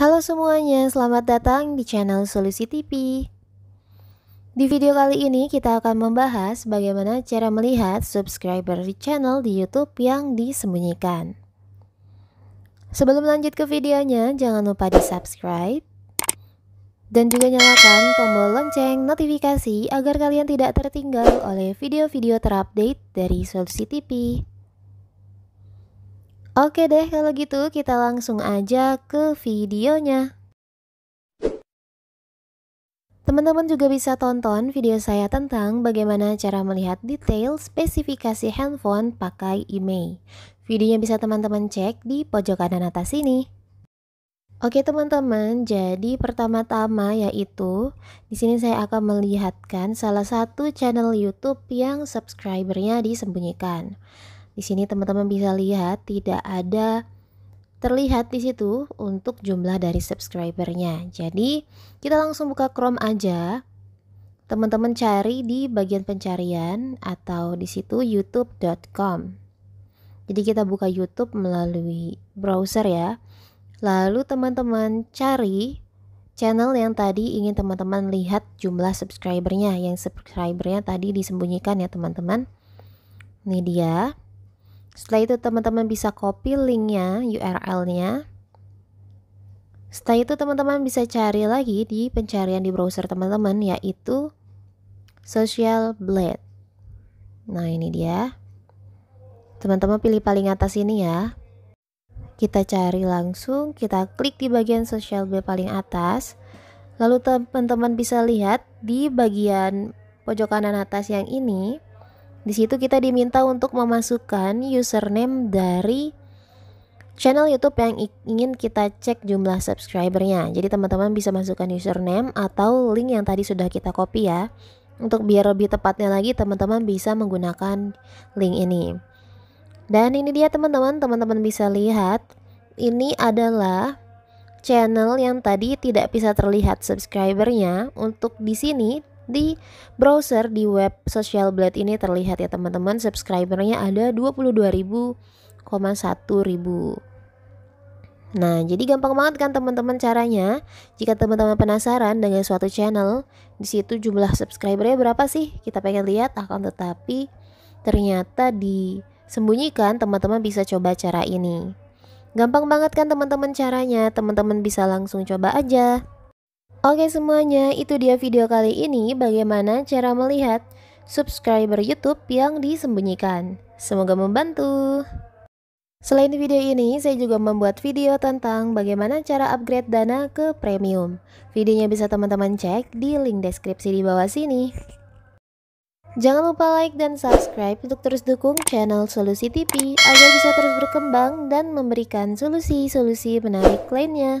Halo semuanya, selamat datang di channel Solusi TV. Di video kali ini kita akan membahas bagaimana cara melihat subscriber di channel di YouTube yang disembunyikan. Sebelum lanjut ke videonya, jangan lupa di-subscribe dan juga nyalakan tombol lonceng notifikasi agar kalian tidak tertinggal oleh video-video terupdate dari Solusi TV. Oke deh kalau gitu kita langsung aja ke videonya. Teman-teman juga bisa tonton video saya tentang bagaimana cara melihat detail spesifikasi handphone pakai IMEI. Videonya bisa teman-teman cek di pojok kanan atas sini. Oke teman-teman, jadi pertama-tama yaitu di sini saya akan melihatkan salah satu channel YouTube yang subscribernya disembunyikan. Di sini teman-teman bisa lihat tidak ada terlihat di situ untuk jumlah dari subscribernya. Jadi kita langsung buka Chrome aja. Teman-teman cari di bagian pencarian atau di situ youtube.com. Jadi kita buka YouTube melalui browser ya. Lalu teman-teman cari channel yang tadi ingin teman-teman lihat jumlah subscribernya yang subscribernya tadi disembunyikan ya teman-teman. Ini dia. Setelah itu teman-teman bisa copy linknya, URL-nya. Setelah itu teman-teman bisa cari lagi di pencarian di browser teman-teman yaitu Social Blade. Nah ini dia. Teman-teman pilih paling atas ini ya. Kita cari langsung, kita klik di bagian Social Blade paling atas. Lalu teman-teman bisa lihat di bagian pojok kanan atas yang ini di situ kita diminta untuk memasukkan username dari channel YouTube yang ingin kita cek jumlah subscribernya. Jadi teman-teman bisa masukkan username atau link yang tadi sudah kita copy ya. Untuk biar lebih tepatnya lagi teman-teman bisa menggunakan link ini. Dan ini dia teman-teman, teman-teman bisa lihat ini adalah channel yang tadi tidak bisa terlihat subscribernya. Untuk di sini di browser di web Social Blade ini terlihat ya teman-teman subscribernya ada 22.000,1 ribu. Nah, jadi gampang banget kan teman-teman caranya. Jika teman-teman penasaran dengan suatu channel, di situ jumlah subscribernya berapa sih? Kita pengen lihat akan tetapi ternyata disembunyikan, teman-teman bisa coba cara ini. Gampang banget kan teman-teman caranya, teman-teman bisa langsung coba aja. Oke semuanya, itu dia video kali ini bagaimana cara melihat subscriber YouTube yang disembunyikan. Semoga membantu. Selain video ini, saya juga membuat video tentang bagaimana cara upgrade dana ke premium. Videonya bisa teman-teman cek di link deskripsi di bawah sini. Jangan lupa like dan subscribe untuk terus dukung channel Solusi TV agar bisa terus berkembang dan memberikan solusi-solusi menarik lainnya.